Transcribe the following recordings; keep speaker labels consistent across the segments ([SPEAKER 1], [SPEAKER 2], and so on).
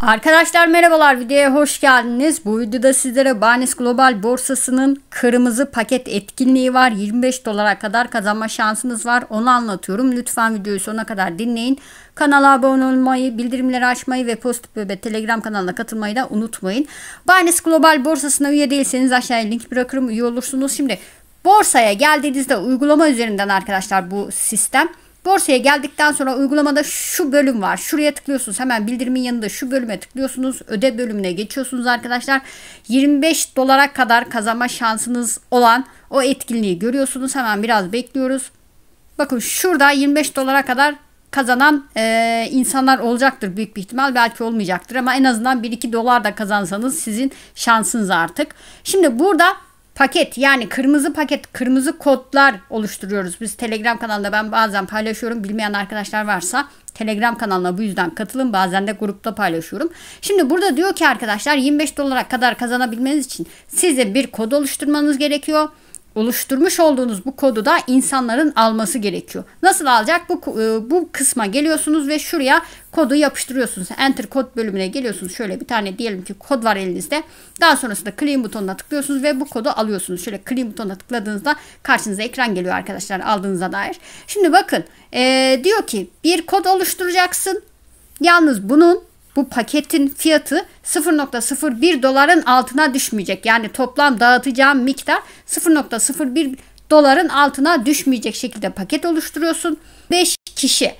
[SPEAKER 1] Arkadaşlar merhabalar videoya hoş geldiniz. Bu videoda sizlere Binance Global borsasının kırmızı paket etkinliği var. 25 dolara kadar kazanma şansınız var. Onu anlatıyorum. Lütfen videoyu sona kadar dinleyin. Kanala abone olmayı, bildirimleri açmayı ve Post ve Telegram kanalına katılmayı da unutmayın. Binance Global borsasına üye değilseniz aşağıya link bırakırım. Üye olursunuz. Şimdi borsaya geldiğinizde uygulama üzerinden arkadaşlar bu sistem. Borsaya geldikten sonra uygulamada şu bölüm var. Şuraya tıklıyorsunuz. Hemen bildirimin yanında şu bölüme tıklıyorsunuz. Öde bölümüne geçiyorsunuz arkadaşlar. 25 dolara kadar kazanma şansınız olan o etkinliği görüyorsunuz. Hemen biraz bekliyoruz. Bakın şurada 25 dolara kadar kazanan e, insanlar olacaktır büyük bir ihtimal. Belki olmayacaktır ama en azından 1-2 dolar da kazansanız sizin şansınız artık. Şimdi burada paket yani kırmızı paket, kırmızı kodlar oluşturuyoruz. Biz Telegram kanalında ben bazen paylaşıyorum. Bilmeyen arkadaşlar varsa Telegram kanalına bu yüzden katılın. Bazen de grupta paylaşıyorum. Şimdi burada diyor ki arkadaşlar 25 dolara kadar kazanabilmeniz için size bir kod oluşturmanız gerekiyor oluşturmuş olduğunuz bu kodu da insanların alması gerekiyor. Nasıl alacak? Bu, e, bu kısma geliyorsunuz ve şuraya kodu yapıştırıyorsunuz. Enter kod bölümüne geliyorsunuz. Şöyle bir tane diyelim ki kod var elinizde. Daha sonrasında claim butonuna tıklıyorsunuz ve bu kodu alıyorsunuz. Şöyle claim butonuna tıkladığınızda karşınıza ekran geliyor arkadaşlar aldığınıza dair. Şimdi bakın ee, diyor ki bir kod oluşturacaksın. Yalnız bunun bu paketin fiyatı 0.01 doların altına düşmeyecek. Yani toplam dağıtacağım miktar 0.01 doların altına düşmeyecek şekilde paket oluşturuyorsun. 5 kişi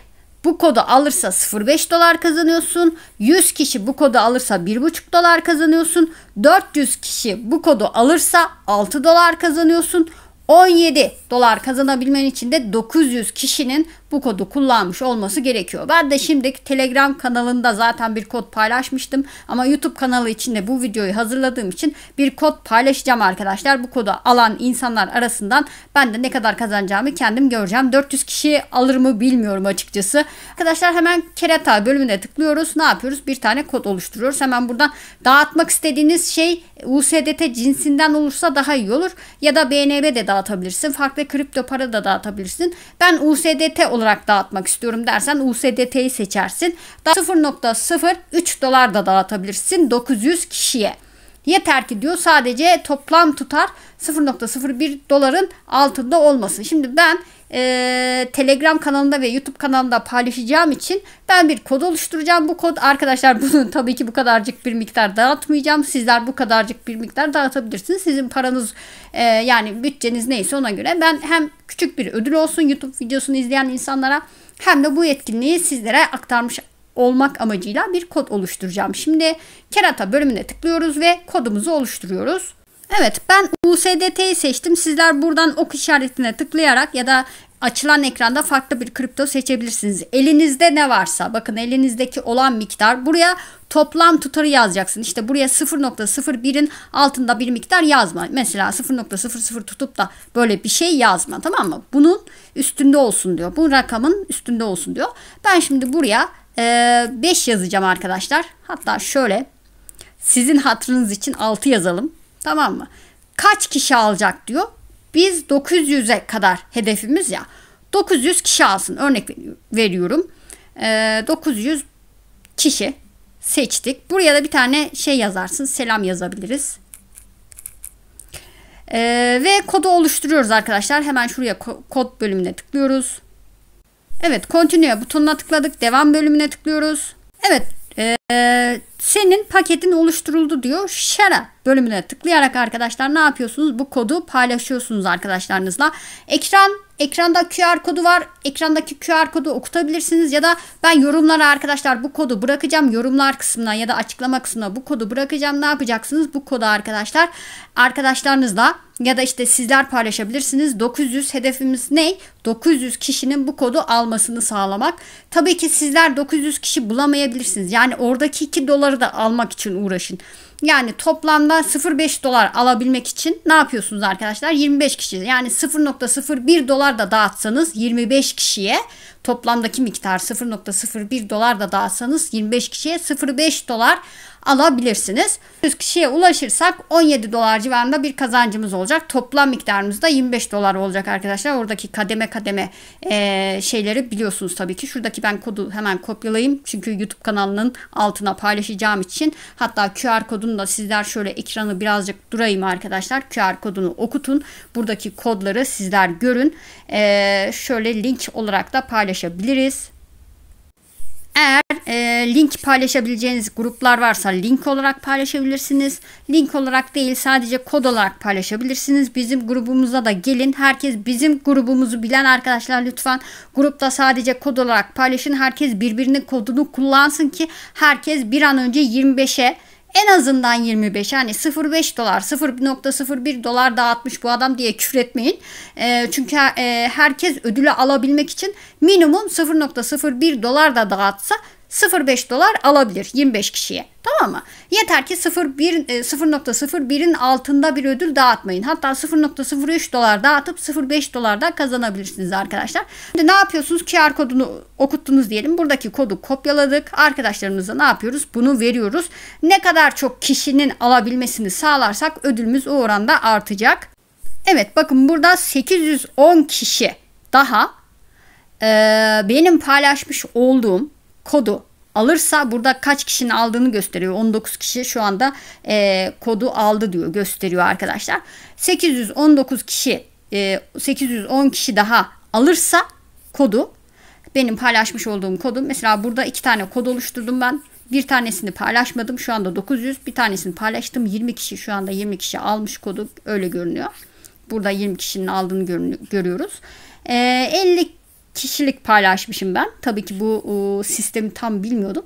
[SPEAKER 1] bu kodu alırsa 0.5 dolar kazanıyorsun. 100 kişi bu kodu alırsa 1.5 dolar kazanıyorsun. 400 kişi bu kodu alırsa 6 dolar kazanıyorsun. 17 dolar kazanabilmen için de 900 kişinin bu kodu kullanmış olması gerekiyor. Ben de şimdi Telegram kanalında zaten bir kod paylaşmıştım ama YouTube kanalı için de bu videoyu hazırladığım için bir kod paylaşacağım arkadaşlar. Bu kodu alan insanlar arasından ben de ne kadar kazanacağımı kendim göreceğim. 400 kişi alır mı bilmiyorum açıkçası. Arkadaşlar hemen kereta bölümüne tıklıyoruz. Ne yapıyoruz? Bir tane kod oluşturuyoruz. Hemen buradan dağıtmak istediğiniz şey USDT cinsinden olursa daha iyi olur ya da BNB de dağıtabilirsiniz dağıtabilirsin. Farklı kripto para da dağıtabilirsin. Ben USDT olarak dağıtmak istiyorum dersen USDT'yi seçersin. 0.03 dolar da dağıtabilirsin 900 kişiye. Yeter ki diyor sadece toplam tutar 0.01 doların altında olmasın. Şimdi ben e, Telegram kanalında ve YouTube kanalında paylaşacağım için ben bir kod oluşturacağım. Bu kod arkadaşlar bunun tabii ki bu kadarcık bir miktar dağıtmayacağım. Sizler bu kadarcık bir miktar dağıtabilirsiniz. Sizin paranız e, yani bütçeniz neyse ona göre ben hem küçük bir ödül olsun YouTube videosunu izleyen insanlara hem de bu etkinliği sizlere aktarmış olmak amacıyla bir kod oluşturacağım. Şimdi kerata bölümüne tıklıyoruz ve kodumuzu oluşturuyoruz. Evet ben USDT'yi seçtim. Sizler buradan ok işaretine tıklayarak ya da açılan ekranda farklı bir kripto seçebilirsiniz. Elinizde ne varsa bakın elinizdeki olan miktar buraya toplam tutarı yazacaksın. İşte buraya 0.01'in altında bir miktar yazma. Mesela 0.00 tutup da böyle bir şey yazma tamam mı? Bunun üstünde olsun diyor. Bu rakamın üstünde olsun diyor. Ben şimdi buraya 5 ee, yazacağım arkadaşlar. Hatta şöyle sizin hatırınız için 6 yazalım. Tamam mı? Kaç kişi alacak diyor. Biz 900'e kadar hedefimiz ya. 900 kişi alsın. Örnek veriyorum. Ee, 900 kişi seçtik. Buraya da bir tane şey yazarsın. Selam yazabiliriz. Ee, ve kodu oluşturuyoruz arkadaşlar. Hemen şuraya kod bölümüne tıklıyoruz. Evet continue butonuna tıkladık. Devam bölümüne tıklıyoruz. Evet ee, senin paketin oluşturuldu diyor. Share bölümüne tıklayarak arkadaşlar ne yapıyorsunuz? Bu kodu paylaşıyorsunuz arkadaşlarınızla. Ekran Ekranda QR kodu var. Ekrandaki QR kodu okutabilirsiniz ya da ben yorumlara arkadaşlar bu kodu bırakacağım. Yorumlar kısmına ya da açıklama kısmına bu kodu bırakacağım. Ne yapacaksınız? Bu kodu arkadaşlar arkadaşlarınızla ya da işte sizler paylaşabilirsiniz. 900 hedefimiz ne? 900 kişinin bu kodu almasını sağlamak. Tabii ki sizler 900 kişi bulamayabilirsiniz. Yani oradaki 2 doları da almak için uğraşın. Yani toplamda 0.5 dolar alabilmek için ne yapıyorsunuz arkadaşlar? 25 kişi yani 0.01 dolar da dağıtsanız 25 kişiye toplamdaki miktar 0.01 dolar da dağıtsanız 25 kişiye 0.5 dolar alabilirsiniz. 100 kişiye ulaşırsak 17 dolar civarında bir kazancımız olacak. Toplam miktarımız da 25 dolar olacak arkadaşlar. Oradaki kademe kademe e, şeyleri biliyorsunuz tabii ki. Şuradaki ben kodu hemen kopyalayayım. Çünkü YouTube kanalının altına paylaşacağım için. Hatta QR kodunu da sizler şöyle ekranı birazcık durayım arkadaşlar. QR kodunu okutun. Buradaki kodları sizler görün. E, şöyle link olarak da paylaşabiliriz. Eğer e, link paylaşabileceğiniz gruplar varsa link olarak paylaşabilirsiniz. Link olarak değil sadece kod olarak paylaşabilirsiniz. Bizim grubumuza da gelin. Herkes bizim grubumuzu bilen arkadaşlar lütfen grupta sadece kod olarak paylaşın. Herkes birbirinin kodunu kullansın ki herkes bir an önce 25'e en azından 25 yani 0.5 dolar 0.01 dolar dağıtmış bu adam diye küfretmeyin. E, ee, çünkü e, herkes ödülü alabilmek için minimum 0.01 dolar da dağıtsa 0.5 dolar alabilir 25 kişiye. Tamam mı? Yeter ki 0.01'in e, altında bir ödül dağıtmayın. Hatta 0.03 dolar dağıtıp 0.5 dolar da kazanabilirsiniz arkadaşlar. Şimdi ne yapıyorsunuz? QR er kodunu okuttunuz diyelim. Buradaki kodu kopyaladık. Arkadaşlarımıza ne yapıyoruz? Bunu veriyoruz. Ne kadar çok kişinin alabilmesini sağlarsak ödülümüz o oranda artacak. Evet bakın burada 810 kişi daha e, benim paylaşmış olduğum kodu alırsa burada kaç kişinin aldığını gösteriyor. 19 kişi şu anda e, kodu aldı diyor gösteriyor arkadaşlar. 819 kişi e, 810 kişi daha alırsa kodu benim paylaşmış olduğum kodu mesela burada iki tane kod oluşturdum ben. Bir tanesini paylaşmadım şu anda 900 bir tanesini paylaştım 20 kişi şu anda 20 kişi almış kodu öyle görünüyor. Burada 20 kişinin aldığını görüyoruz. E, 50 kişilik paylaşmışım ben. Tabii ki bu sistemi tam bilmiyordum.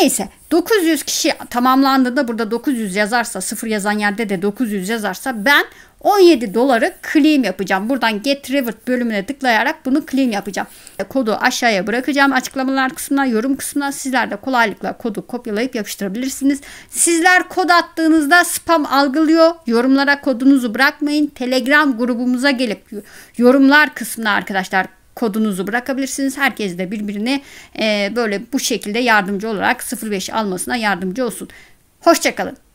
[SPEAKER 1] Neyse 900 kişi tamamlandığında burada 900 yazarsa sıfır yazan yerde de 900 yazarsa ben 17 doları claim yapacağım. Buradan get reward bölümüne tıklayarak bunu claim yapacağım. E, kodu aşağıya bırakacağım açıklamalar kısmına yorum kısmına sizler de kolaylıkla kodu kopyalayıp yapıştırabilirsiniz. Sizler kod attığınızda spam algılıyor. Yorumlara kodunuzu bırakmayın. Telegram grubumuza gelip yorumlar kısmına arkadaşlar kodunuzu bırakabilirsiniz. Herkes de birbirine e, böyle bu şekilde yardımcı olarak 05 almasına yardımcı olsun. Hoşçakalın.